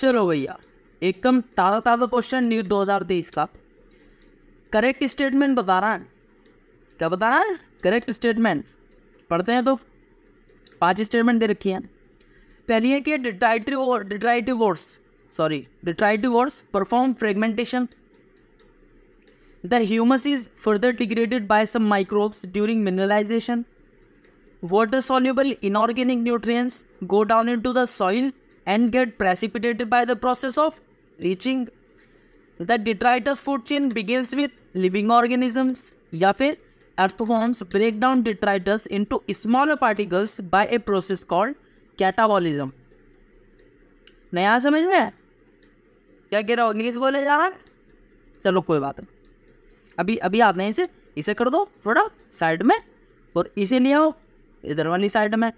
चलो भैया एकदम ताज़ा ताज़ा क्वेश्चन नीट तेईस का करेक्ट स्टेटमेंट बता रहा है क्या बता रहा है करेक्ट स्टेटमेंट पढ़ते हैं तो पांच स्टेटमेंट दे रखी हैं पहली है कि detritivore detritivore words sorry detritivore words perform fragmentation the humus is further degraded by some microbes during mineralisation soluble inorganic nutrient go down into the soil and get precipitated by the process of leaching the detritus food chain begins with living organisms या फिर earthworms break down detritus into smaller particles by a process called catabolism नया समझ में क्या कह रहा हूँ English बोले जा रहा है चलो कोई बात नहीं अभी अभी आते हैं इसे इसे कर दो थोड़ा साइड में और इसे ले आओ इधर वाली साइड में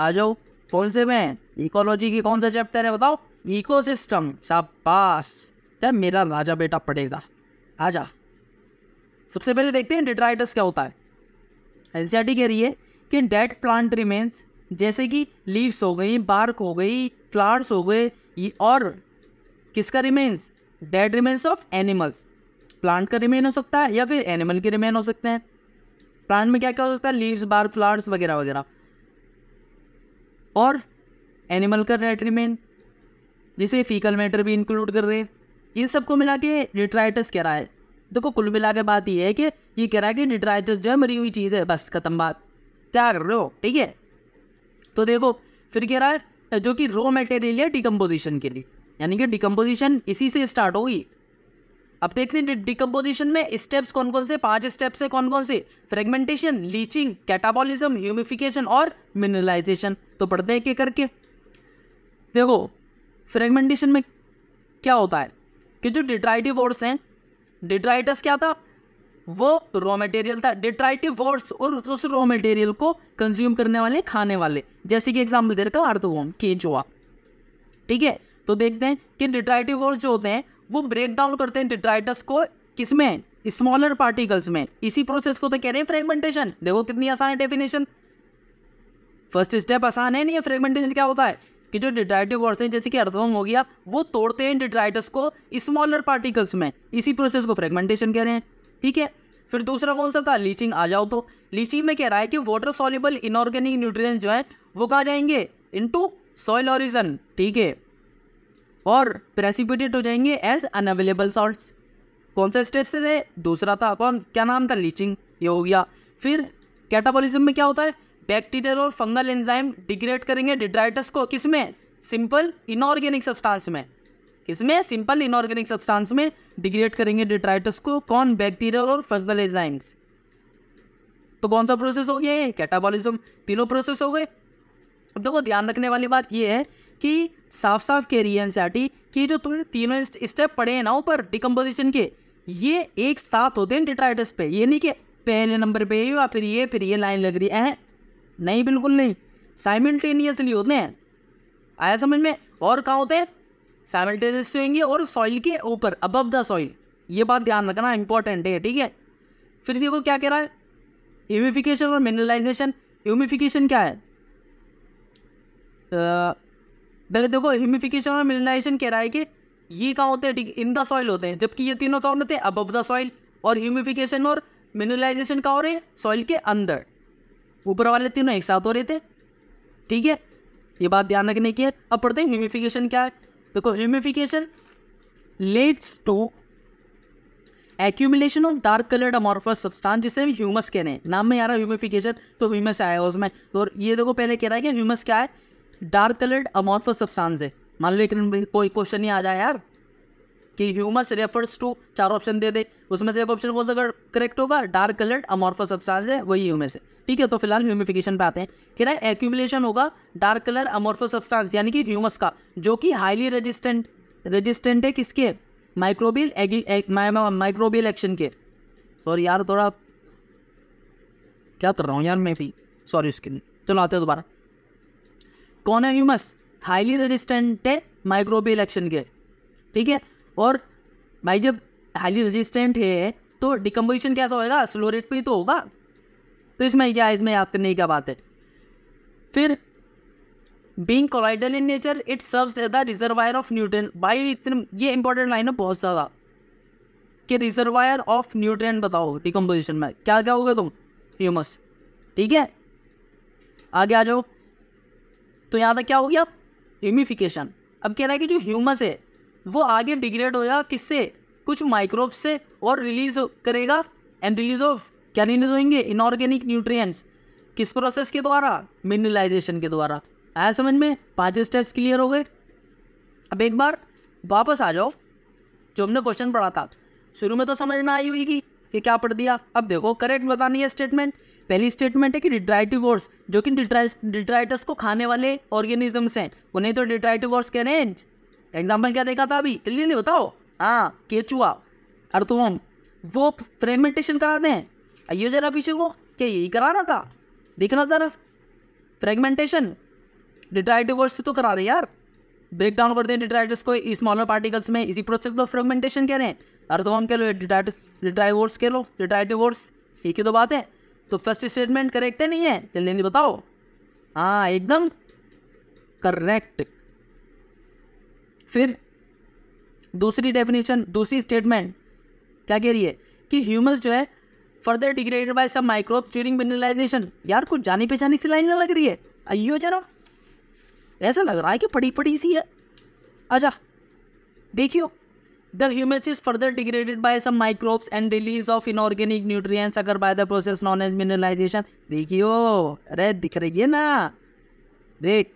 आ जाओ कौन से में इकोलॉजी की कौन सा चैप्टर है बताओ इकोसिस्टम शाबाश क्या मेरा राजा बेटा पढ़ेगा आ जा सबसे पहले देखते हैं डिट्राइटस क्या होता है एन e कह रही है कि डेड प्लांट रिमेन्स जैसे कि लीव्स हो गई बार्क हो गई फ्लावर्स हो गए और किसका remains dead remains of animals plant का रिमेन हो सकता है या फिर एनिमल के रिमेन हो सकते हैं प्लांट में क्या क्या हो सकता है लीव्स बार्क फ्लावर्स वगैरह वगैरह और एनिमल का रेट्रीमेन जिसे फीकल मैटर भी इंक्लूड कर रहे हैं इन सबको मिला के रिट्राइटस कह रहा है देखो कुल मिला के बात ये है कि ये कह रहा है कि रिट्राइटस जो है मरी हुई चीज़ है बस खत्म बात क्या कर रहे हो ठीक है तो देखो फिर कह रहा है जो कि रॉ मटेरियल है डिकम्पोजिशन के लिए यानी कि डिकम्पोजिशन इसी से स्टार्ट होगी अब देखते हैं डिकम्पोजिशन में स्टेप्स कौन कौन से पांच स्टेप्स है कौन कौन से फ्रेगमेंटेशन लीचिंग कैटाबॉलिज्म ह्यूमिफिकेशन और मिनरलाइजेशन तो पढ़ते हैं एक करके देखो फ्रेगमेंटेशन में क्या होता है कि जो डिट्राइटिव वर्ड्स हैं डिट्राइटस क्या था वो रॉ मटेरियल था डिट्राइटिव वर्ड्स और उस रॉ मटेरियल को कंज्यूम करने वाले खाने वाले जैसे कि एग्जाम्पल दे रखा अर्थवॉम केचुआ ठीक है तो देखते हैं कि डिट्राइटिव वर्ड्स जो होते हैं वो ब्रेक डाउन करते हैं डिट्राइटस को किस में स्मॉलर पार्टिकल्स में इसी प्रोसेस को तो कह रहे हैं फ्रेगमेंटेशन देखो कितनी आसान है डेफिनेशन फर्स्ट स्टेप आसान है नहीं है फ्रेगमेंटेशन क्या होता है कि जो डिट्राइटिव वर्ड्स हैं जैसे कि अर्थवम हो गया वो तोड़ते हैं डिट्राइटस को स्मॉलर पार्टिकल्स में इसी प्रोसेस को फ्रेगमेंटेशन कह रहे हैं ठीक है फिर दूसरा कौन सा था लीचिंग आ जाओ तो लीचिंग में कह रहा है कि वाटर सॉल्युबल इनऑर्गेनिक न्यूट्रिएंट्स जो है वो कहा जाएंगे इनटू सॉइल ऑरिजन ठीक है और प्रेसिपिटेट हो जाएंगे एज अनअवेलेबल सॉल्ट कौन सा स्टेप से थे दूसरा था कौन क्या नाम था लीचिंग ये हो गया फिर कैटाबॉलिज्म में क्या होता है बैक्टीरियल और फंगल एंजाइम डिग्रेड करेंगे डिड्राइटस को किसमें सिंपल इनऑर्गेनिक सब्सटेंस में किसमें सिंपल इनऑर्गेनिक सब्सटेंस में डिग्रेड करेंगे डिड्राइटस को कौन बैक्टीरियल और फंगल एंजाइम्स तो कौन सा प्रोसेस हो गया ये कैटाबॉलिज्म तीनों प्रोसेस हो गए अब देखो ध्यान रखने वाली बात ये है कि साफ साफ कह रही है एनसीआरटी कि जो तुमने तीनों स्टेप पढ़े हैं ना ऊपर डिकम्पोजिशन के ये एक साथ होते हैं डिट्राइटस पे ये नहीं कि पहले नंबर पे या फिर ये फिर ये लाइन लग रही है नहीं बिल्कुल नहीं साइमिल्टेनियसली होते हैं आया समझ में और कहाँ होते हैं साइमिल्टेनियसली होंगे और सॉइल के ऊपर अबव द सॉइल ये बात ध्यान रखना इंपॉर्टेंट है ठीक है फिर देखो क्या कह रहा है ह्यूमिफिकेशन और मिनरलाइजेशन ह्यूमिफिकेशन क्या है पहले देखो ह्यूमिफिकेशन और मिनरलाइजेशन कह रहा है कि ये कहाँ होते हैं ठीक इन द सॉइल होते हैं जबकि ये तीनों कहाँ होते हैं अबव द सॉइल और ह्यूमिफिकेशन और मिनरलाइजेशन कहाँ हो रहे हैं सॉइल के अंदर ऊपर वाले तीनों एक साथ हो रहे थे ठीक है ये बात ध्यान रखने की है अब पढ़ते हैं ह्यूमिफिकेशन क्या है देखो humification leads to accumulation of dark coloured amorphous substance जिसे हम ह्यूमस कह रहे हैं नाम में आ रहा ह्यूमिफिकेशन तो ह्यूमस आया उसमें तो ये देखो पहले कह रहा है कि ह्यूमस क्या है डार्क कलर्ड अमॉर्फस सब्सटेंस है मान लो एक कोई क्वेश्चन ही आ जाए यार कि ह्यूमस रेफर्स टू चार ऑप्शन दे दे उसमें से एक ऑप्शन कौन सा करेक्ट होगा डार्क कलर्ड अमॉर्फस सब्सटेंस है वही ह्यूमस है ठीक है तो फिलहाल ह्यूमिफिकेशन पे आते हैं कह रहा है एक्यूमुलेशन होगा डार्क कलर अमोर्फो सब्सटेंस यानी कि ह्यूमस का जो कि हाईली रेजिस्टेंट रेजिस्टेंट है किसके माइक्रोबियल माइक्रोबियल एक्शन के सॉरी यार थोड़ा क्या कर रहा हूँ यार मैं भी सॉरी उसके लिए चलो आते हैं दोबारा कौन है ह्यूमस हाईली रेजिस्टेंट है माइक्रोबियल एक्शन के ठीक है और भाई जब हाईली रेजिस्टेंट है तो डिकम्पोजिशन कैसा होएगा स्लो रेट पे ही तो होगा तो इसमें क्या इसमें याद करने की बात है फिर being colloidal in nature it serves as the reservoir of nutrient भाई इतने ये इंपॉर्टेंट लाइन है बहुत ज़्यादा कि रिजर्वायर ऑफ न्यूट्रन बताओ डिकम्पोजिशन में क्या क्या होगा तुम ह्यूमस ठीक है आगे आ जाओ तो यहाँ तक क्या हो गया ह्यूमिफिकेशन अब कह रहा है कि जो ह्यूमस है वो आगे डिग्रेड होगा किससे कुछ माइक्रोब से और रिलीज करेगा एंड रिलीज ऑफ क्या रीलीज होंगे इनऑर्गेनिक न्यूट्रिएंट्स किस प्रोसेस के द्वारा मिनरलाइजेशन के द्वारा आया समझ में पाँच स्टेप्स क्लियर हो गए अब एक बार वापस आ जाओ जो हमने क्वेश्चन पढ़ा था शुरू में तो समझ ना आई हुई कि, कि क्या पढ़ दिया अब देखो करेक्ट बतानी है स्टेटमेंट पहली स्टेटमेंट है कि डिट्राइटिवर्स जो कि डिट्राइटस को खाने वाले ऑर्गेनिजम्स हैं वो नहीं तो डिट्राइटिवर्स कह रहे हैं एग्जाम्पल क्या देखा था अभी जल्दी नहीं बताओ हाँ केचुआ अर्थवम वो फ्रेगमेंटेशन कराते हैं आइए जरा पीछे को क्या यही रहा था देखना जरा फ्रेगमेंटेशन डिट्राइटिवर्स से तो करा रहे यार ब्रेक डाउन करते हैं डिट्राइटिस को स्मॉलर पार्टिकल्स में इसी प्रोसेस को फ्रेगमेंटेशन कह रहे हैं तो हम कह लो डिटाइट डिट्राइवोर्स कह लो डिट्राइटिवर्स एक ही तो बात है तो फर्स्ट स्टेटमेंट करेक्ट है नहीं है जल्दी जल्दी बताओ हाँ एकदम करेक्ट फिर दूसरी डेफिनेशन दूसरी स्टेटमेंट क्या कह रही है कि ह्यूमंस जो है further degraded by some microbe during mineralisation यार कुछ जानी पहचानी सी लाइन लग रही है आइयो जरा ऐसा लग रहा है कि पड़ी पड़ी सी है अच्छा देखियो the humus is further degraded by some microbes and release of inorganic nutrients अगर by the process known as mineralisation देखियो अरे दिख रही है ना देख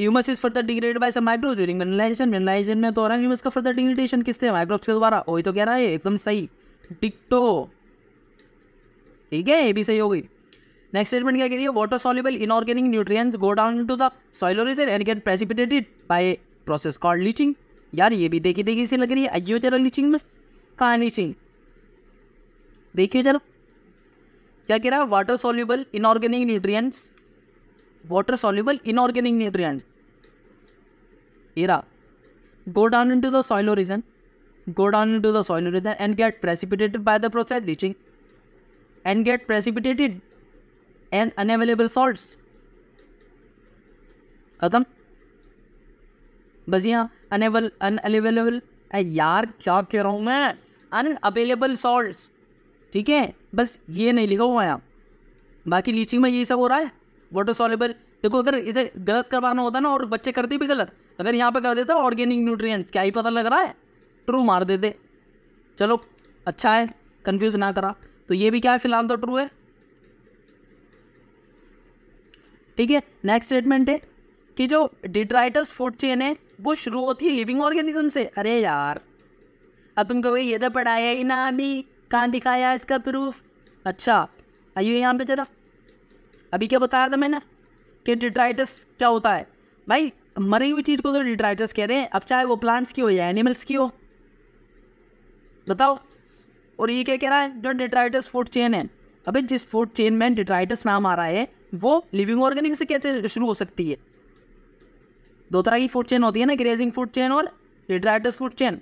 humus is further degraded by some microbes during mineralisation mineralisation में तो हो रहा है ह्यूमस का फर्दर डिग्रेडेशन किससे माइक्रोब्स के द्वारा वही तो कह रहा है एकदम सही टिकटो ठीक है ये भी सही हो गई नेक्स्ट स्टेटमेंट क्या कह रही है water soluble inorganic nutrients go down to the soil origin and get precipitated by process called leaching यार ये भी देखी देखी सी लग रही है आइए जरा लीचिंग में कहाँ लीचिंग देखिए जरा क्या कह रहा है water soluble inorganic nutrients water soluble inorganic nutrient रहा go down to the soil origin go down to the soil origin and get precipitated by the process leaching and get precipitated and unavailable salts. खत्म बस यहाँ enable unavailable यार क्या कह रहा हूँ मैं अनअवेलेबल सॉल्ट ठीक है बस ये नहीं लिखा हुआ है आप बाकी लीचिंग में ये सब हो रहा है वाटर सॉलेबल देखो अगर इसे गलत करवाना होता ना और बच्चे करते भी गलत अगर यहाँ पे कर देता ऑर्गेनिक न्यूट्रिएंट्स क्या ही पता लग रहा है ट्रू मार देते चलो अच्छा है कंफ्यूज ना करा तो ये भी क्या है फिलहाल तो ट्रू है ठीक है नेक्स्ट स्टेटमेंट है कि जो डिट्राइटस फूड चेन है वो शुरू होती है लिविंग ऑर्गेनिज्म से अरे यार अब तुम कहोगे ये तो पढ़ाया ही ना अभी कहाँ दिखाया इसका प्रूफ अच्छा आइए यहाँ पे जरा अभी क्या बताया था मैंने कि डिट्राइटस क्या होता है भाई मरी हुई चीज़ को तो डिट्राइटस कह रहे हैं अब चाहे वो प्लांट्स की हो या एनिमल्स की हो बताओ और ये क्या कह रहा है जो डिट्राइटस फूड चेन है अभी जिस फूड चेन में डिट्राइटस नाम आ रहा है वो लिविंग ऑर्गेनिक से कैसे शुरू हो सकती है दो तरह की फूड चेन होती है ना ग्रेजिंग फूड चेन और डिट्राइटस फूड चेन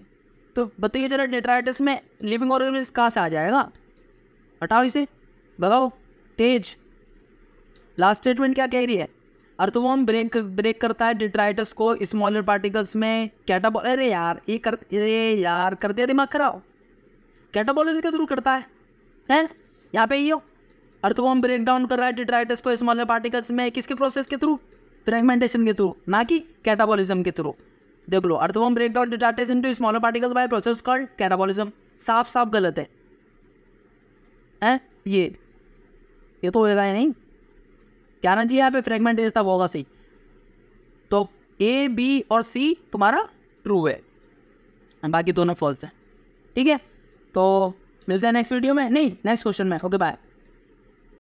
तो बताइए जरा डिट्राइटस में लिविंग ऑर्गेनिक कहाँ से आ जाएगा हटाओ इसे बताओ तेज लास्ट स्टेटमेंट क्या कह रही है अर्थवॉर्म ब्रेक ब्रेक करता है डिट्राइटस को स्मॉलर पार्टिकल्स में कैटाबॉल अरे यार ये कर अरे यार करते दिमाग खराब कैटाबोलिज्म के थ्रू करता है हैं यहाँ पे ये अर्थवॉम ब्रेक डाउन कर रहा है डिट्राइटस को स्मॉलर पार्टिकल्स में किसके प्रोसेस के थ्रू फ्रेगमेंटेशन के थ्रू ना कि कैटाबॉलिज्म के थ्रू देख लो earthworm break down detritus into smaller particles by process called catabolism साफ साफ गलत है हैं ये ये तो होगा रहा नहीं क्या ना जी यहाँ पे फ्रेगमेंटेशन तब होगा सही तो ए बी और सी तुम्हारा ट्रू है बाकी दोनों फॉल्स हैं ठीक है तो मिलते हैं नेक्स्ट वीडियो में नहीं नेक्स्ट क्वेश्चन में ओके बाय